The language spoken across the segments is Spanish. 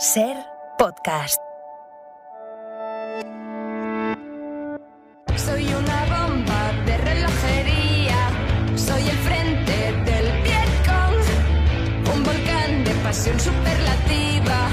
Ser podcast. Soy una bomba de relojería, soy el frente del Vietcong, un volcán de pasión superlativa.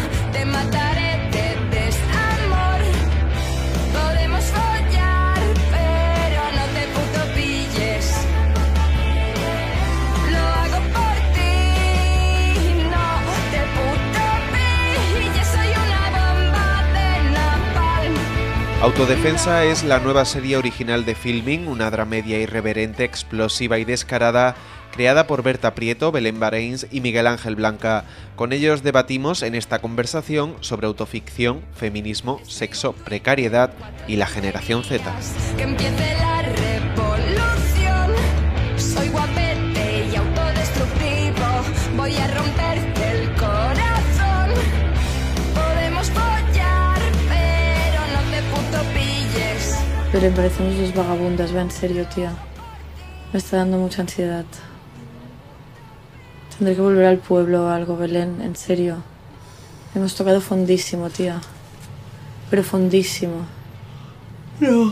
Autodefensa es la nueva serie original de Filming, una dramedia irreverente, explosiva y descarada creada por Berta Prieto, Belén Barreins y Miguel Ángel Blanca. Con ellos debatimos en esta conversación sobre autoficción, feminismo, sexo, precariedad y la generación Z. Pero parecemos dos vagabundas, va en serio, tía. Me está dando mucha ansiedad. Tendré que volver al pueblo o algo, Belén, en serio. Hemos tocado fondísimo, tía. Profundísimo. No.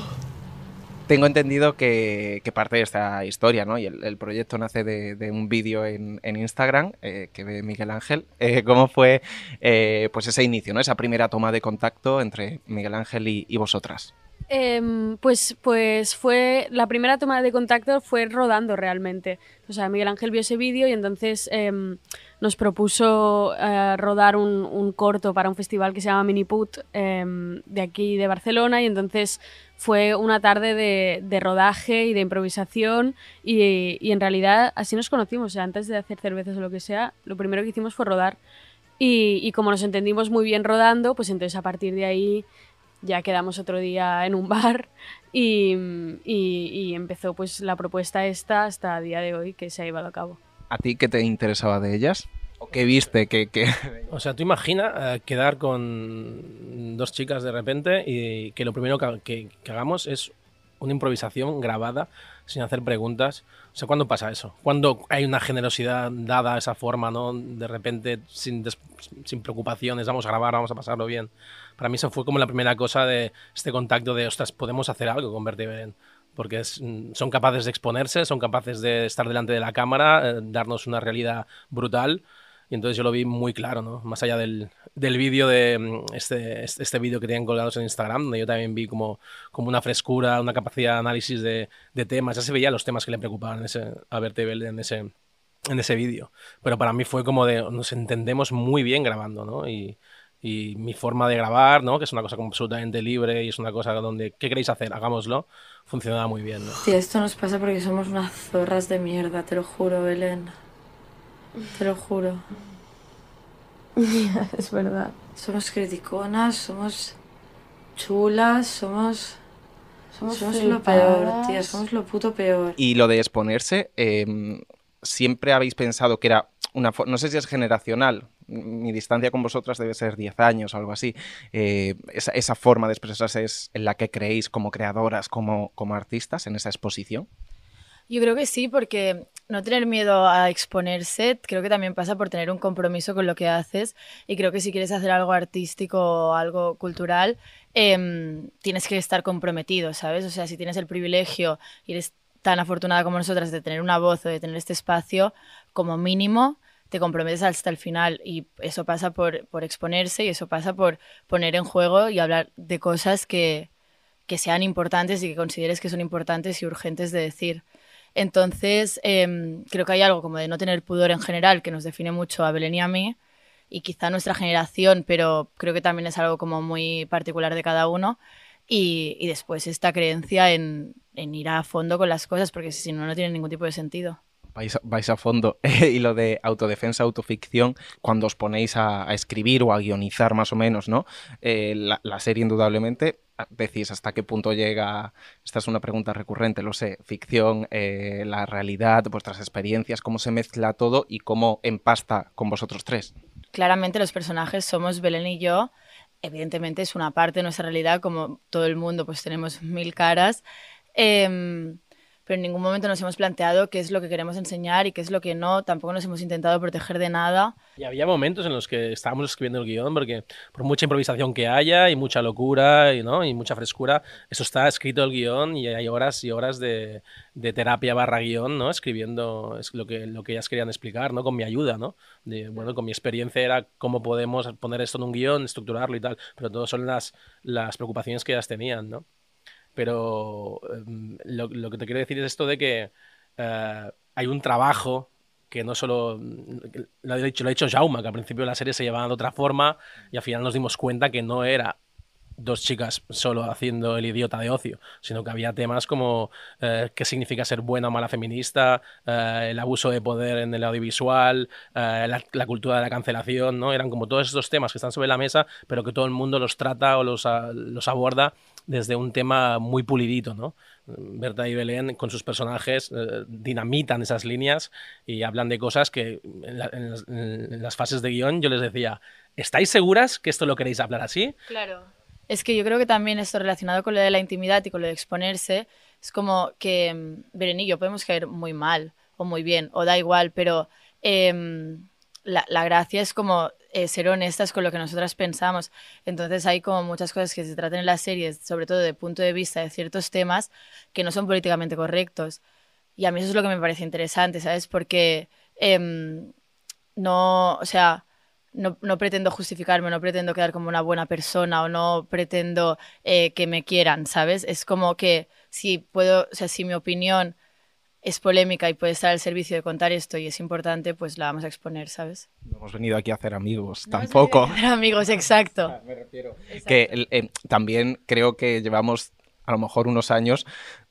Tengo entendido que, parte de esta historia, ¿no? Y el, proyecto nace de, un vídeo en, Instagram eh, que ve Miguel Ángel. Eh, ¿Cómo fue eh, pues ese inicio, ¿no? Esa primera toma de contacto entre Miguel Ángel y vosotras. Em, pues, pues fue la primera toma de contacto fue rodando realmente. O sea, Miguel Ángel vio ese vídeo y entonces em, nos propuso eh, rodar un, corto para un festival que se llama Miniput em, de aquí de Barcelona y entonces fue una tarde de, rodaje y de improvisación y, en realidad así nos conocimos. O sea, antes de hacer cervezas o lo que sea, lo primero que hicimos fue rodar. Y, y como nos entendimos muy bien rodando, pues entonces a partir de ahí ya quedamos otro día en un bar y, empezó pues la propuesta esta hasta día de hoy que se ha llevado a cabo. ¿A ti qué te interesaba de ellas? ¿O qué viste? O sea, tú imagina eh, quedar con dos chicas de repente y que lo primero que hagamos es una improvisación grabada sin hacer preguntas. O sea, ¿cuándo pasa eso? ¿Cuándo hay una generosidad dada a esa forma, ¿no? De repente, sin, preocupaciones, vamos a grabar, vamos a pasarlo bien. Para mí eso fue como la primera cosa de este contacto de, ostras, podemos hacer algo con Vertiberen. Porque mm, son capaces de exponerse, son capaces de estar delante de la cámara, eh, darnos una realidad brutal. Y entonces yo lo vi muy claro, ¿no? Más allá del, del vídeo de mm, este, este, este vídeo que tenían colgados en Instagram, donde yo también vi como, como una frescura, una capacidad de análisis de, de temas. Ya se veía los temas que le preocupaban ese, a verte, en ese, en ese vídeo. Pero para mí fue como de nos entendemos muy bien grabando, ¿no? Y, y mi forma de grabar, ¿no? Que es una cosa absolutamente libre y es una cosa donde, ¿qué queréis hacer? Hagámoslo. Funcionaba muy bien, ¿no? Sí, esto nos pasa porque somos unas zorras de mierda, te lo juro, Belén. Te lo juro. es verdad. Somos criticonas, somos chulas, somos... Somos, lo peor, tía, somos lo puto peor. Y lo de exponerse, em, siempre habéis pensado que era una... No sé si es generacional, mi distancia con vosotras debe ser 10 años o algo así. Eh, esa, forma de expresarse es en la que creéis como creadoras, como, como artistas, en esa exposición. Yo creo que sí, porque no tener miedo a exponerse, creo que también pasa por tener un compromiso con lo que haces y creo que si quieres hacer algo artístico o algo cultural, em, tienes que estar comprometido, ¿sabes? O sea, si tienes el privilegio y eres tan afortunada como nosotras de tener una voz o de tener este espacio, como mínimo te comprometes hasta el final y eso pasa por, por exponerse y eso pasa por poner en juego y hablar de cosas que, que sean importantes y que consideres que son importantes y urgentes de decir. Entonces, em, creo que hay algo como de no tener pudor en general que nos define mucho a Belén y a mí, y quizá a nuestra generación, pero creo que también es algo como muy particular de cada uno. Y, después esta creencia en, ir a fondo con las cosas, porque si no, no tiene ningún tipo de sentido. Vais a, fondo. y lo de autodefensa, autoficción, cuando os ponéis a, escribir o a guionizar más o menos, ¿no? Eh, la serie indudablemente decís hasta qué punto llega, esta es una pregunta recurrente, lo sé, ficción, eh, la realidad, vuestras experiencias, cómo se mezcla todo y cómo empasta con vosotros tres. Claramente los personajes somos Belén y yo, evidentemente es una parte de nuestra realidad, como todo el mundo, pues tenemos mil caras. Em, pero en ningún momento nos hemos planteado qué es lo que queremos enseñar y qué es lo que no. Tampoco nos hemos intentado proteger de nada. Y había momentos en los que estábamos escribiendo el guión, porque por mucha improvisación que haya y mucha locura y, ¿no? y mucha frescura, eso está escrito el guión y hay horas y horas de, terapia barra guión, ¿no? escribiendo es lo, que, lo que ellas querían explicar, ¿no? con mi ayuda. ¿no? De, bueno, con mi experiencia era cómo podemos poner esto en un guión, estructurarlo y tal, pero todas son las, las preocupaciones que ellas tenían. ¿no? pero em, lo, que te quiero decir es esto de que eh, hay un trabajo que no solo mm, lo ha dicho, lo ha Jauma, que al principio la serie se llevaba de otra forma y al final nos dimos cuenta que no era dos chicas solo haciendo el idiota de ocio, sino que había temas como eh, qué significa ser buena o mala feminista, eh, el abuso de poder en el audiovisual, la, cultura de la cancelación, ¿no? Eran como todos esos temas que están sobre la mesa, pero que todo el mundo los trata o los, ah, los aborda desde un tema muy pulidito, ¿no? Berta y Belén con sus personajes eh, dinamitan esas líneas y hablan de cosas que en, las, fases de guión yo les decía, ¿estáis seguras que esto lo queréis hablar así? Claro. Es que yo creo que también esto relacionado con lo de la intimidad y con lo de exponerse, es como que mm, Berenillo y yo podemos caer muy mal o muy bien, o da igual, pero... Em, la, gracia es como eh, ser honestas con lo que nosotras pensamos. Entonces hay como muchas cosas que se tratan en las series, sobre todo de punto de vista de ciertos temas que no son políticamente correctos. Y a mí eso es lo que me parece interesante, ¿sabes? Porque em, no, o sea, no, pretendo justificarme, no pretendo quedar como una buena persona o no pretendo eh, que me quieran, ¿sabes? Es como que si puedo, o sea, si mi opinión es polémica y puede estar al servicio de contar esto y es importante, pues la vamos a exponer, ¿sabes? No hemos venido aquí a hacer amigos, tampoco. A hacer amigos, exacto. Ah, me refiero. Que eh, también creo que llevamos a lo mejor unos años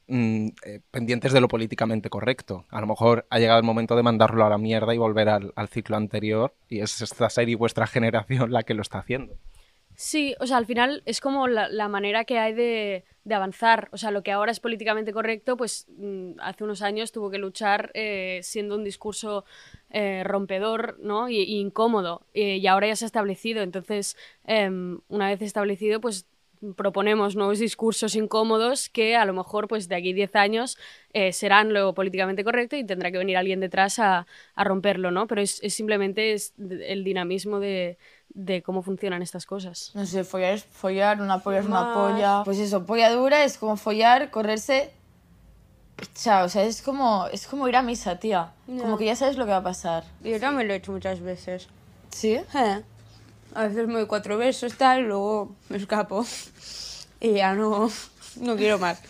mm, eh, pendientes de lo políticamente correcto. A lo mejor ha llegado el momento de mandarlo a la mierda y volver al, al, ciclo anterior y es esta serie vuestra generación la que lo está haciendo. Sí, o sea, al final es como la, manera que hay de, avanzar. O sea, lo que ahora es políticamente correcto, pues mm, hace unos años tuvo que luchar eh, siendo un discurso eh, rompedor ¿no? y, incómodo. Eh, y ahora ya se ha establecido. Entonces, em, una vez establecido, pues proponemos nuevos discursos incómodos que a lo mejor pues de aquí 10 años serán lo políticamente correcto y tendrá que venir alguien detrás a, a romperlo, ¿no? Pero es, es simplemente es el dinamismo de, de cómo funcionan estas cosas. No sé, follar es follar, una polla es una polla. Pues eso, polla dura es como follar, correrse. Chao, o sea, es como, es como ir a misa, tía. Como que ya sabes lo que va a pasar. Yo también lo he hecho muchas veces. ¿Sí? Eh, a veces me doy cuatro besos, tal, luego me escapo. Y ya no, no quiero más.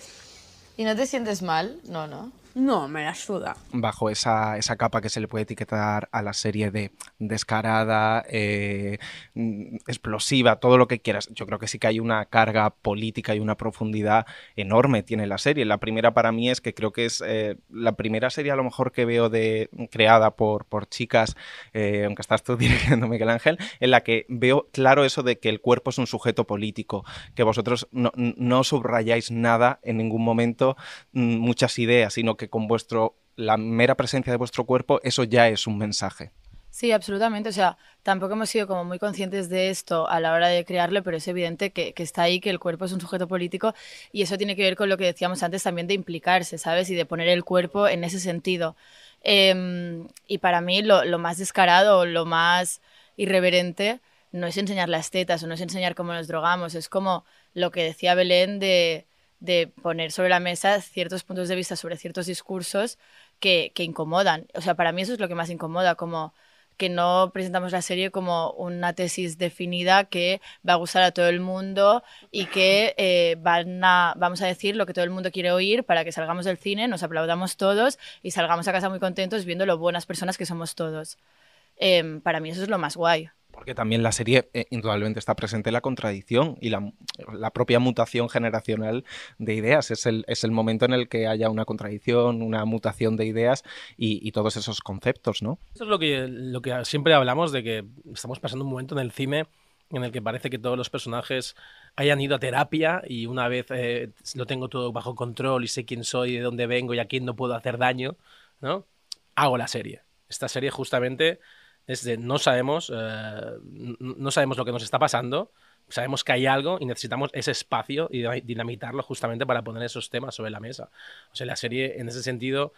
¿Y no te sientes mal? No, no. No, me la suda. Bajo esa, capa que se le puede etiquetar a la serie de descarada, eh, explosiva, todo lo que quieras. Yo creo que sí que hay una carga política y una profundidad enorme tiene la serie. La primera para mí es que creo que es eh, la primera serie a lo mejor que veo de, creada por, por chicas, eh, aunque estás tú dirigiendo Miguel Ángel, en la que veo claro eso de que el cuerpo es un sujeto político, que vosotros no subrayáis nada en ningún momento, mm, muchas ideas, sino que con vuestro, la mera presencia de vuestro cuerpo, eso ya es un mensaje. Sí, absolutamente. O sea, tampoco hemos sido como muy conscientes de esto a la hora de crearlo, pero es evidente que, está ahí, que el cuerpo es un sujeto político y eso tiene que ver con lo que decíamos antes también de implicarse, ¿sabes? Y de poner el cuerpo en ese sentido. Em, y para mí lo, lo más descarado, lo más irreverente, no es enseñar las tetas o no es enseñar cómo nos drogamos, es como lo que decía Belén de de poner sobre la mesa ciertos puntos de vista sobre ciertos discursos que, incomodan. O sea, para mí eso es lo que más incomoda, como que no presentamos la serie como una tesis definida que va a gustar a todo el mundo y que eh, van vamos a decir lo que todo el mundo quiere oír para que salgamos del cine, nos aplaudamos todos y salgamos a casa muy contentos viendo lo buenas personas que somos todos. Em, para mí eso es lo más guay porque también la serie eh, indudablemente está presente la contradicción y la, propia mutación generacional de ideas. Es el, es el momento en el que haya una contradicción, una mutación de ideas y, todos esos conceptos, ¿no? Esto es lo que, lo que siempre hablamos de que estamos pasando un momento en el cine en el que parece que todos los personajes hayan ido a terapia y una vez eh, lo tengo todo bajo control y sé quién soy, de dónde vengo y a quién no puedo hacer daño, ¿no? Hago la serie. Esta serie justamente es de no sabemos, eh, no sabemos lo que nos está pasando, sabemos que hay algo y necesitamos ese espacio y dinamitarlo justamente para poner esos temas sobre la mesa. O sea, la serie en ese sentido,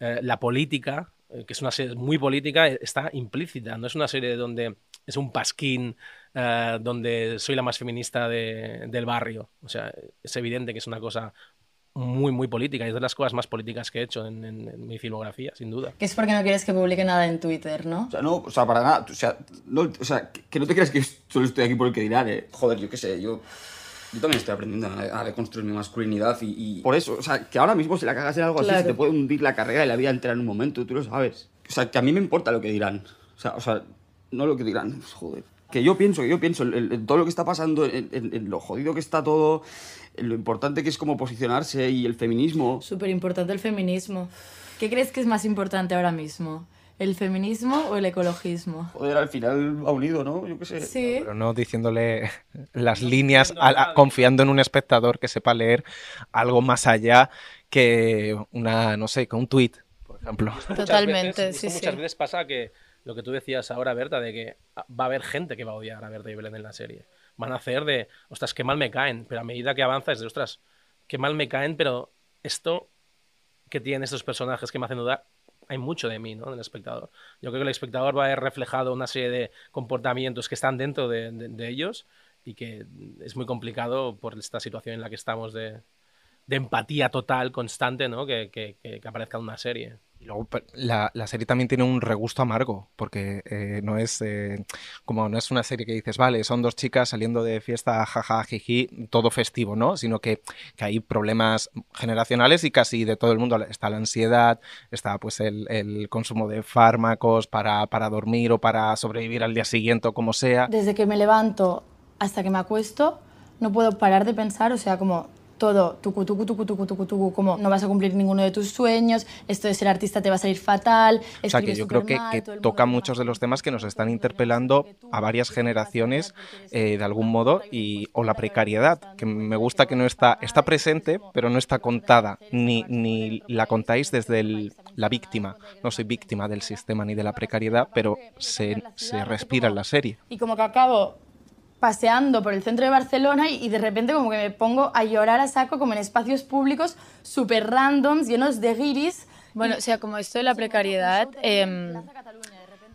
eh, la política, eh, que es una serie muy política, e-, está implícita, no es una serie donde es un pasquín donde soy la más feminista del barrio. O sea, es evidente que es una cosa muy, muy política. Es de las cosas más políticas que he hecho en, mi filmografía, sin duda. Que es porque no quieres que publique nada en Twitter, ¿no? O sea, no, o sea, para nada. O sea, que, no te creas que solo estoy aquí por el que dirán, ¿eh? Joder, yo qué sé, yo... Yo también estoy aprendiendo a, reconstruir mi masculinidad y, Por eso, o sea, que ahora mismo si la cagas en algo así, se te puede hundir la carrera y la vida entera en un momento, tú lo sabes. O sea, que a mí me importa lo que dirán. o sea no lo que dirán, joder que yo pienso, que yo pienso en, todo lo que está pasando, en, lo jodido que está todo, en lo importante que es como posicionarse y el feminismo. Súper importante el feminismo. ¿Qué crees que es más importante ahora mismo? ¿El feminismo o el ecologismo? Joder, al final ha unido, ¿no? Yo qué sé. pero no diciéndole las líneas, confiando en un espectador que sepa leer algo más allá que una, no sé, que un tuit, por ejemplo. Totalmente, sí, sí. Muchas veces pasa que lo que tú decías ahora, Berta, de que va a haber gente que va a odiar a Berta y Belén en la serie. Van a hacer de, ostras, qué mal me caen, pero a medida que avanza es de, ostras, qué mal me caen, pero esto que tienen estos personajes que me hacen dudar, hay mucho de mí, ¿no? En el espectador. Yo creo que el espectador va a haber reflejado una serie de comportamientos que están dentro de ellos y que es muy complicado por esta situación en la que estamos de, de empatía total, constante, ¿no? Que, aparezca en una serie. la, serie también tiene un regusto amargo, porque eh, no es eh, como no es una serie que dices, vale, son dos chicas saliendo de fiesta, jaja, todo festivo, ¿no? Sino que, hay problemas generacionales y casi de todo el mundo. Está la ansiedad, está pues el, consumo de fármacos para, para dormir o para sobrevivir al día siguiente como sea. Desde que me levanto hasta que me acuesto, no puedo parar de pensar, o sea, como todo tucu, tucu, tucu, tucu, tucu, tucu, como no vas a cumplir ninguno de tus sueños, esto de ser artista te va a salir fatal. O sea, que yo creo que, toca muchos de los temas que nos están interpelando a varias generaciones eh, de algún modo y o la precariedad, que me gusta que no está, está presente, pero no está contada, ni, ni la contáis desde la víctima. No soy víctima del sistema ni de la precariedad, pero se, se respira en la serie. Y como que acabo paseando por el centro de Barcelona y, de repente como que me pongo a llorar a saco como en espacios públicos super randoms, llenos de guiris. Bueno, o sea, como esto de la precariedad, em,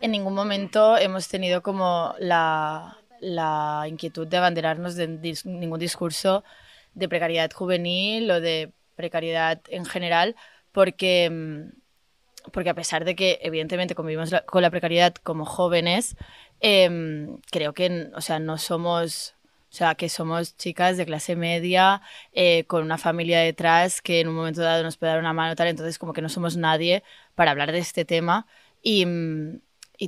en ningún momento hemos tenido como la, inquietud de abanderarnos de ningún discurso de precariedad juvenil o de precariedad en general, porque em, porque a pesar de que evidentemente convivimos con la precariedad como jóvenes, em, creo que, o sea, no somos, o sea, que somos chicas de clase media, eh, con una familia detrás que en un momento dado nos puede dar una mano tal, entonces como que no somos nadie para hablar de este tema y,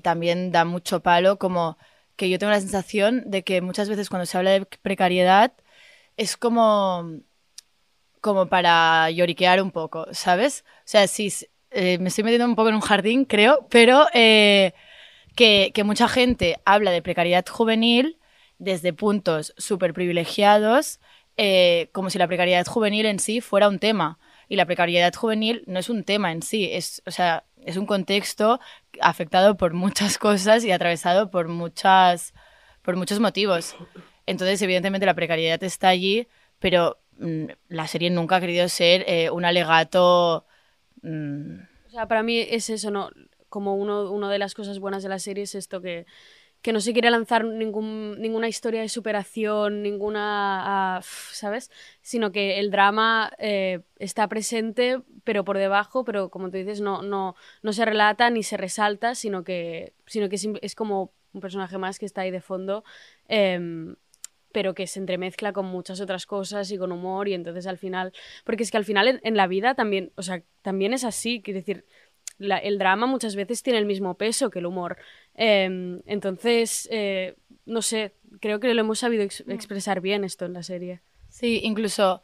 también da mucho palo como que yo tengo la sensación de que muchas veces cuando se habla de precariedad es como como para lloriquear un poco, ¿sabes? O sea, si, eh, me estoy metiendo un poco en un jardín, creo, pero eh, que, mucha gente habla de precariedad juvenil desde puntos súper privilegiados, eh, como si la precariedad juvenil en sí fuera un tema. Y la precariedad juvenil no es un tema en sí, es, o sea, es un contexto afectado por muchas cosas y atravesado por, muchas, por muchos motivos. Entonces, evidentemente, la precariedad está allí, pero mm, la serie nunca ha querido ser un alegato o sea, para mí es eso, ¿no? Como uno, una de las cosas buenas de la serie es esto que, que no se quiere lanzar ningún, ninguna historia de superación, ninguna, ah, ¿sabes? Sino que el drama eh, está presente, pero por debajo, pero como tú dices, no, no, no se relata ni se resalta, sino que, sino que es, como un personaje más que está ahí de fondo, em, pero que se entremezcla con muchas otras cosas y con humor y entonces al final, porque es que al final en la vida también, o sea, también es así, quiero decir, el drama muchas veces tiene el mismo peso que el humor. Em, entonces, eh, no sé, creo que lo hemos sabido mm. expresar bien esto en la serie. Sí, incluso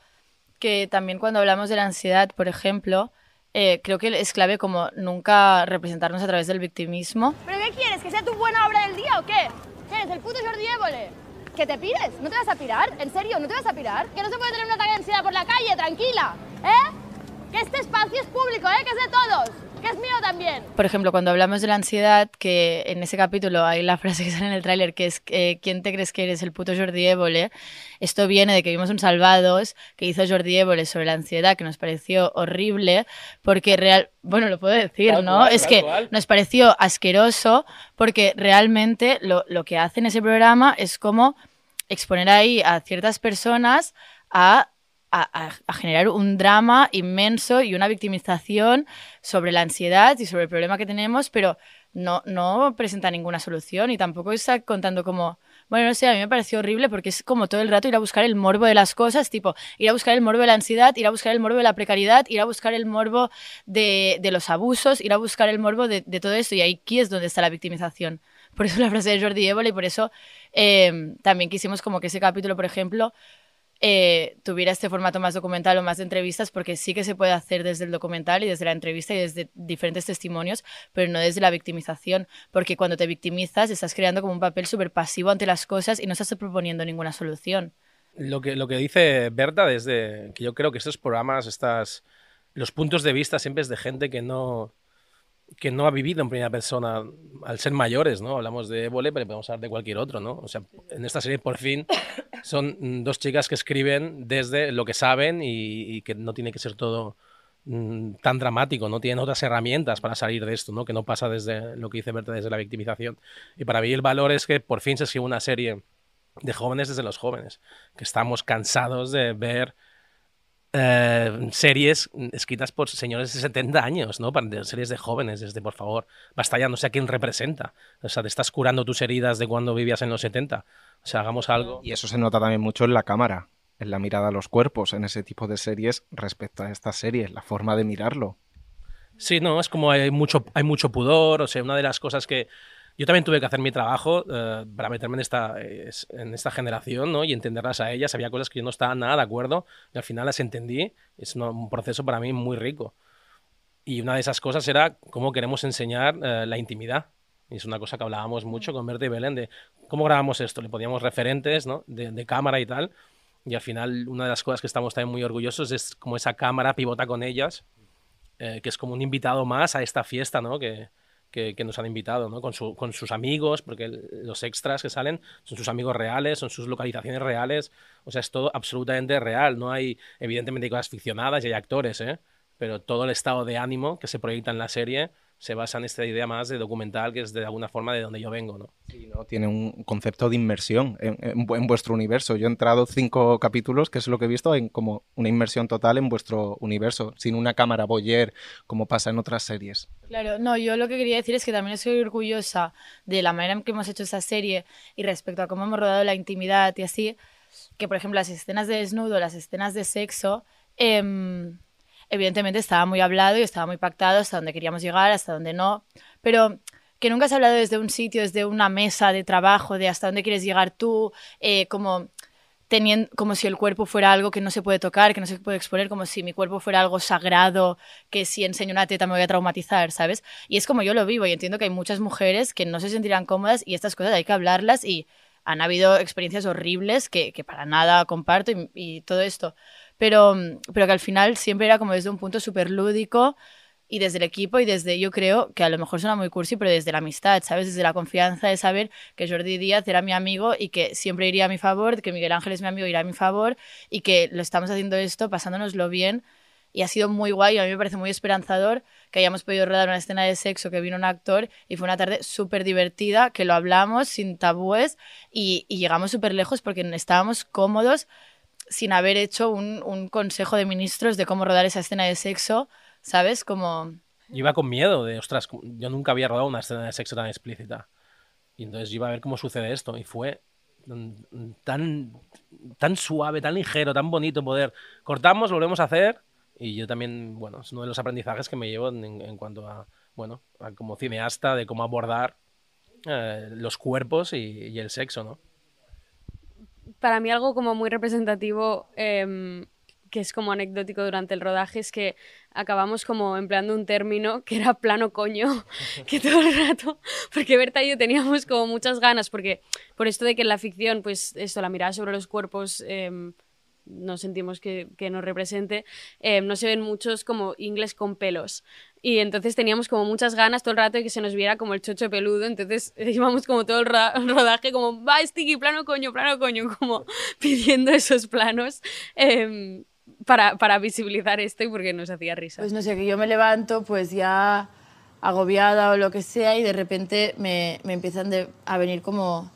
que también cuando hablamos de la ansiedad, por ejemplo, eh, creo que es clave como nunca representarnos a través del victimismo. ¿Pero qué quieres? ¿Que sea tu buena obra del día o qué? ¿Eres el puto Jordi Évole? ¿Que te pides? ¿No te vas a pirar? ¿En serio? ¿No te vas a pirar? ¿Que no se puede tener un ataque de ansiedad por la calle, tranquila? ¿Eh? que este espacio es público, ¿eh? que es de todos, que es mío también. Por ejemplo, cuando hablamos de la ansiedad, que en ese capítulo hay la frase que sale en el tráiler, que es eh, ¿quién te crees que eres? El puto Jordi Évole. Esto viene de que vimos un Salvados que hizo Jordi Évole sobre la ansiedad, que nos pareció horrible, porque real... Bueno, lo puedo decir, ¿no? es que nos pareció asqueroso, porque realmente lo, lo que hace en ese programa es como exponer ahí a ciertas personas a a, generar un drama inmenso y una victimización sobre la ansiedad y sobre el problema que tenemos, pero no, no presenta ninguna solución y tampoco está contando como, bueno, no sé, a mí me pareció horrible porque es como todo el rato ir a buscar el morbo de las cosas, tipo, ir a buscar el morbo de la ansiedad, ir a buscar el morbo de la precariedad, ir a buscar el morbo de, los abusos, ir a buscar el morbo de, todo esto y aquí es donde está la victimización por eso la frase de Jordi Évole y por eso eh, también quisimos como que ese capítulo, por ejemplo, eh, tuviera este formato más documental o más de entrevistas, porque sí que se puede hacer desde el documental y desde la entrevista y desde diferentes testimonios, pero no desde la victimización, porque cuando te victimizas estás creando como un papel súper pasivo ante las cosas y no estás proponiendo ninguna solución. Lo que, lo que dice Berta desde que yo creo que estos programas, estas, los puntos de vista siempre es de gente que no, que no ha vivido en primera persona al ser mayores, ¿no? Hablamos de Évole, pero podemos hablar de cualquier otro, ¿no? O sea, en esta serie por fin son mm, dos chicas que escriben desde lo que saben y, que no tiene que ser todo mm, tan dramático, ¿no? Tienen otras herramientas para salir de esto, ¿no? Que no pasa desde lo que dice Berta, desde la victimización. Y para mí el valor es que por fin se escribe una serie de jóvenes desde los jóvenes, que estamos cansados de ver eh, series escritas por señores de 70 años, ¿no? Para series de jóvenes, desde por favor, basta ya, no sé a quién representa. O sea, te estás curando tus heridas de cuando vivías en los 70. O sea, hagamos algo. Y eso se nota también mucho en la cámara, en la mirada a los cuerpos, en ese tipo de series respecto a estas series, la forma de mirarlo. Sí, no, es como hay mucho, hay mucho pudor, o sea, una de las cosas que, yo también tuve que hacer mi trabajo eh, para meterme en esta, en esta generación y entenderlas a ellas. Había cosas que yo no estaba nada de acuerdo y al final las entendí. Es un proceso para mí muy rico. Y una de esas cosas era cómo queremos enseñar eh, la intimidad. Y es una cosa que hablábamos mucho con Berta y Belén de cómo grabamos esto. Le poníamos referentes ¿no? de, cámara y tal. Y al final, una de las cosas que estamos también muy orgullosos es como esa cámara pivota con ellas, eh, que es como un invitado más a esta fiesta, ¿no? Que, que, nos han invitado, ¿no? con, sus amigos, porque los extras que salen son sus amigos reales, son sus localizaciones reales, o sea, es todo absolutamente real, no hay, evidentemente cosas ficcionadas y hay actores, ¿eh? pero todo el estado de ánimo que se proyecta en la serie se basa en esta idea más de documental, que es de alguna forma de donde yo vengo, ¿no? no tiene un concepto de inmersión en, vuestro universo. Yo he entrado cinco capítulos, que es lo que he visto, en como una inmersión total en vuestro universo, sin una cámara boyer, como pasa en otras series. Claro, no, yo lo que quería decir es que también estoy orgullosa de la manera en que hemos hecho esa serie y respecto a cómo hemos rodado la intimidad y así, que por ejemplo las escenas de desnudo, las escenas de sexo, em, evidentemente estaba muy hablado y estaba muy pactado hasta donde queríamos llegar, hasta donde no, pero que nunca has hablado desde un sitio, desde una mesa de trabajo, de hasta dónde quieres llegar tú, eh, como Teniendo, como si el cuerpo fuera algo que no se puede tocar, que no se puede exponer, como si mi cuerpo fuera algo sagrado, que si enseño una teta me voy a traumatizar, ¿sabes? Y es como yo lo vivo y entiendo que hay muchas mujeres que no se sentirán cómodas y estas cosas hay que hablarlas y han habido experiencias horribles que, para nada comparto y, todo esto, pero, pero que al final siempre era como desde un punto súper lúdico y desde el equipo y desde, yo creo que a lo mejor suena muy cursi, pero desde la amistad, ¿sabes? Desde la confianza de saber que Jordi Díaz era mi amigo y que siempre iría a mi favor, que Miguel Ángel es mi amigo, irá a mi favor y que lo estamos haciendo esto, pasándonoslo bien. Y ha sido muy guay, a mí me parece muy esperanzador que hayamos podido rodar una escena de sexo, que vino un actor y fue una tarde súper divertida, que lo hablamos sin tabúes y, llegamos súper lejos porque estábamos cómodos sin haber hecho un consejo de ministros de cómo rodar esa escena de sexo ¿Sabes? Como... iba con miedo de, ostras, yo nunca había rodado una escena de sexo tan explícita. Y entonces iba a ver cómo sucede esto. Y fue tan, tan suave, tan ligero, tan bonito poder. Cortamos, volvemos a hacer. Y yo también, bueno, es uno de los aprendizajes que me llevo en, cuanto a, bueno, como cineasta, de cómo abordar eh, los cuerpos y, el sexo, ¿no? Para mí algo como muy representativo em, que es como anecdótico durante el rodaje es que acabamos como empleando un término que era plano coño, que todo el rato, porque Berta y yo teníamos como muchas ganas, porque por esto de que en la ficción, pues esto, la mirada sobre los cuerpos... Eh, em, no sentimos que, que nos represente, em, no se ven muchos como ingles con pelos. Y entonces teníamos como muchas ganas todo el rato de que se nos viera como el chocho peludo. Entonces íbamos como todo el rodaje como, va, Sticky, plano coño, plano coño, como pidiendo esos planos. Em, para, para visibilizar esto y porque nos hacía risa. Pues no sé, que yo me levanto pues ya agobiada o lo que sea y de repente me, me empiezan a venir como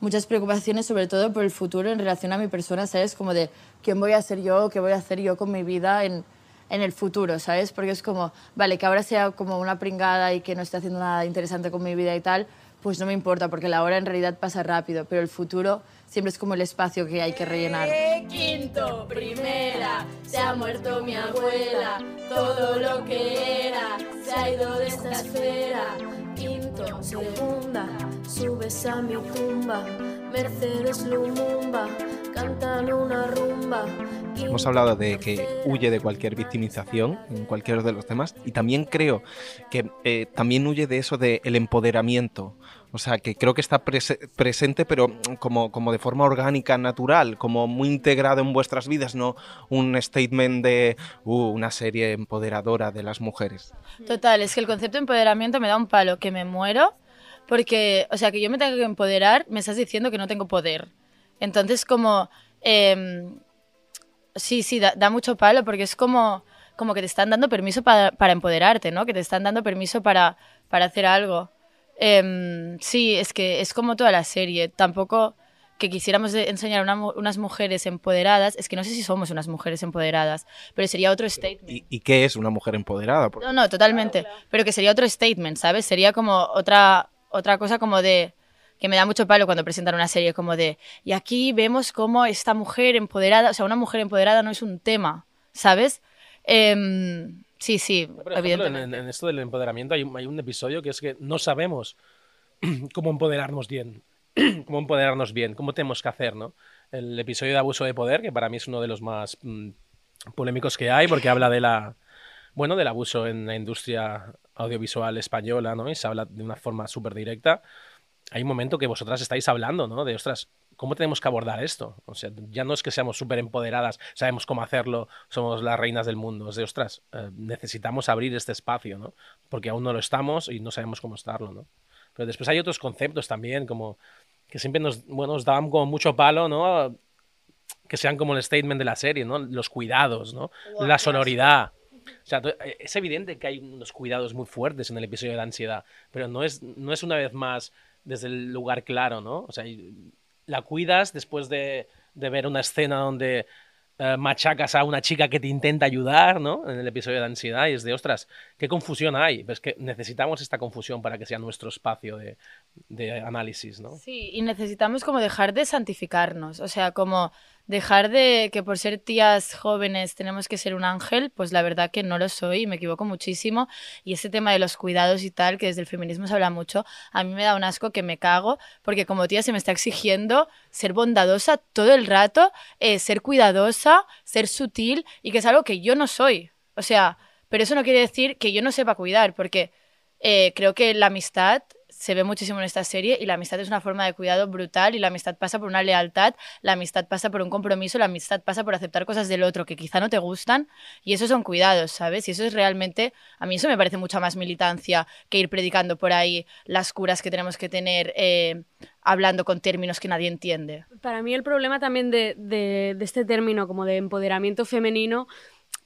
muchas preocupaciones, sobre todo por el futuro en relación a mi persona, ¿sabes? Como de quién voy a ser yo, qué voy a hacer yo con mi vida en, en el futuro, ¿sabes? Porque es como, vale, que ahora sea como una pringada y que no esté haciendo nada interesante con mi vida y tal, pues no me importa, porque la hora en realidad pasa rápido, pero el futuro siempre es como el espacio que hay que rellenar. Eh, quinto, primera, se ha muerto mi abuela, todo lo que era se ha ido de esta esfera. Quinto, segunda, subes a mi tumba, Mercedes Lumumba, cantan una rumba. Hemos hablado de que huye de cualquier victimización en cualquiera de los temas y también creo que eh, también huye de eso del empoderamiento o sea, que creo que está presente, pero como, como de forma orgánica, natural, como muy integrado en vuestras vidas, no un statement de uh, una serie empoderadora de las mujeres. Total, es que el concepto de empoderamiento me da un palo, que me muero, porque, o sea, que yo me tengo que empoderar, me estás diciendo que no tengo poder. Entonces, como... Em, sí, sí, da, mucho palo porque es como, como que te están dando permiso para, para empoderarte, ¿no? Que te están dando permiso para, para hacer algo. Em, sí, es que es como toda la serie. Tampoco que quisiéramos e-, enseñar unas mujeres empoderadas, es que no sé si somos unas mujeres empoderadas, pero sería otro statement. ¿Y, qué es una mujer empoderada? No, no, totalmente. Pero que sería otro statement, ¿sabes? Sería como otra, otra cosa como de que me da mucho palo cuando presentan una serie como de, y aquí vemos cómo esta mujer empoderada, o sea, una mujer empoderada no es un tema, ¿sabes? Em, Sí, sí, evidentemente. En, esto del empoderamiento hay un, episodio que es que no sabemos cómo empoderarnos bien, cómo empoderarnos bien, cómo tenemos que hacer, ¿no? El episodio de abuso de poder, que para mí es uno de los más mm, polémicos que hay, porque habla de la, bueno, del abuso en la industria audiovisual española, ¿no? Y se habla de una forma súper directa hay un momento que vosotras estáis hablando, ¿no? De, ostras, ¿cómo tenemos que abordar esto? O sea, ya no es que seamos súper empoderadas, sabemos cómo hacerlo, somos las reinas del mundo. Es de, ostras, eh, necesitamos abrir este espacio, ¿no? Porque aún no lo estamos y no sabemos cómo estarlo, ¿no? Pero después hay otros conceptos también, como que siempre nos, bueno, nos daban como mucho palo, ¿no? Que sean como el statement de la serie, ¿no? Los cuidados, ¿no? la sonoridad. O sea, eh, es evidente que hay unos cuidados muy fuertes en el episodio de la ansiedad, pero no es, no es una vez más desde el lugar claro, ¿no? O sea, la cuidas después de, ver una escena donde eh, machacas a una chica que te intenta ayudar, ¿no? En el episodio de ansiedad y es de, ostras, qué confusión hay. Es que necesitamos esta confusión para que sea nuestro espacio de, análisis, ¿no? Sí, y necesitamos como dejar de santificarnos, o sea, como dejar de que por ser tías jóvenes tenemos que ser un ángel, pues la verdad que no lo soy y me equivoco muchísimo. Y ese tema de los cuidados y tal, que desde el feminismo se habla mucho, a mí me da un asco que me cago, porque como tía se me está exigiendo ser bondadosa todo el rato, eh, ser cuidadosa, ser sutil, y que es algo que yo no soy. O sea, pero eso no quiere decir que yo no sepa cuidar, porque eh, creo que la amistad se ve muchísimo en esta serie y la amistad es una forma de cuidado brutal y la amistad pasa por una lealtad, la amistad pasa por un compromiso, la amistad pasa por aceptar cosas del otro que quizá no te gustan y eso son cuidados, ¿sabes? Y eso es realmente, a mí eso me parece mucha más militancia que ir predicando por ahí las curas que tenemos que tener eh, hablando con términos que nadie entiende. Para mí el problema también de este término como de empoderamiento femenino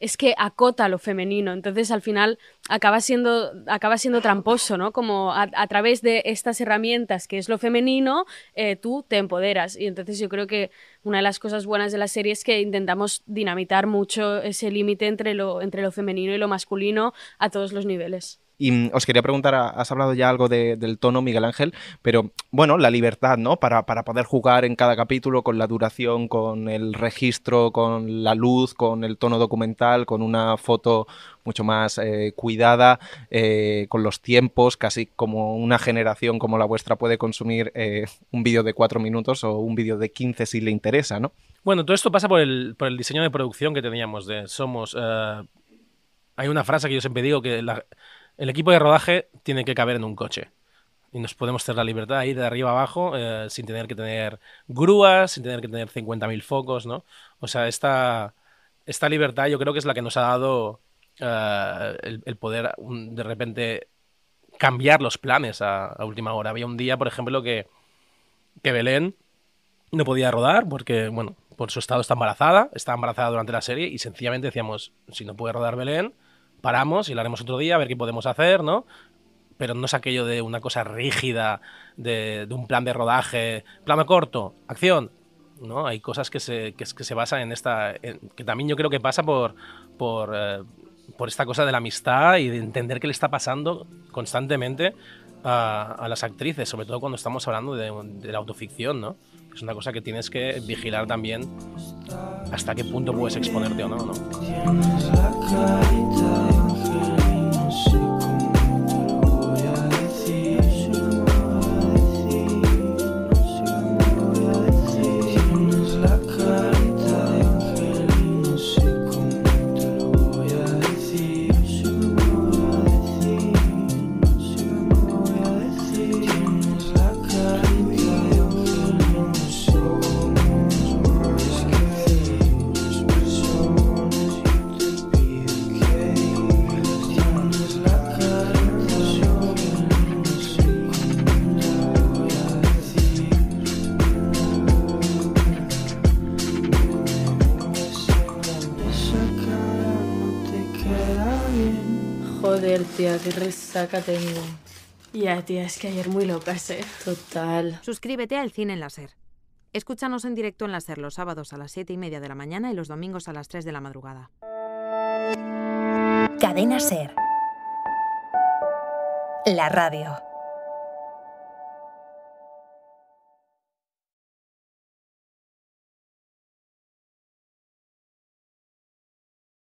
es que acota lo femenino. Entonces, al final, acaba siendo, acaba siendo tramposo, ¿no? Como a, través de estas herramientas que es lo femenino, eh, tú te empoderas. Y entonces yo creo que una de las cosas buenas de la serie es que intentamos dinamitar mucho ese límite entre lo, entre lo femenino y lo masculino a todos los niveles. Y mm, os quería preguntar, has hablado ya algo del tono, Miguel Ángel, pero bueno, la libertad, ¿no? Para, poder jugar en cada capítulo con la duración, con el registro, con la luz, con el tono documental, con una foto mucho más eh, cuidada, eh, con los tiempos, casi como una generación como la vuestra puede consumir eh, un vídeo de cuatro minutos o un vídeo de quince si le interesa, ¿no? Bueno, todo esto pasa por el, diseño de producción que teníamos de Somos. hay una frase que yo siempre digo que la, el equipo de rodaje tiene que caber en un coche. Y nos podemos tener la libertad de ir de arriba abajo eh, sin tener que tener grúas, sin tener que tener 50.000 focos, ¿no? O sea, esta, esta libertad yo creo que es la que nos ha dado eh, el, poder de repente cambiar los planes a, última hora. Había un día, por ejemplo, que, que Belén no podía rodar porque, bueno, por su estado está embarazada, está embarazada durante la serie y sencillamente decíamos, si no puede rodar Belén, paramos y lo haremos otro día, a ver qué podemos hacer, ¿no? Pero no es aquello de una cosa rígida, de, un plan de rodaje, plano corto, acción. ¿no? Hay cosas que se, que, se basan en esta. que también yo creo que pasa por. por eh, por esta cosa de la amistad y de entender qué le está pasando constantemente a, las actrices, sobre todo cuando estamos hablando de, de, la autoficción, ¿no? Es una cosa que tienes que vigilar también hasta qué punto puedes exponerte o no. ¿no? tengo. Ya, tía, es que ayer muy loca ¿eh? Total. Suscríbete al Cine en la SER. Escúchanos en directo en la SER los sábados a las 7 y media de la mañana y los domingos a las 3 de la madrugada. Cadena SER. La radio.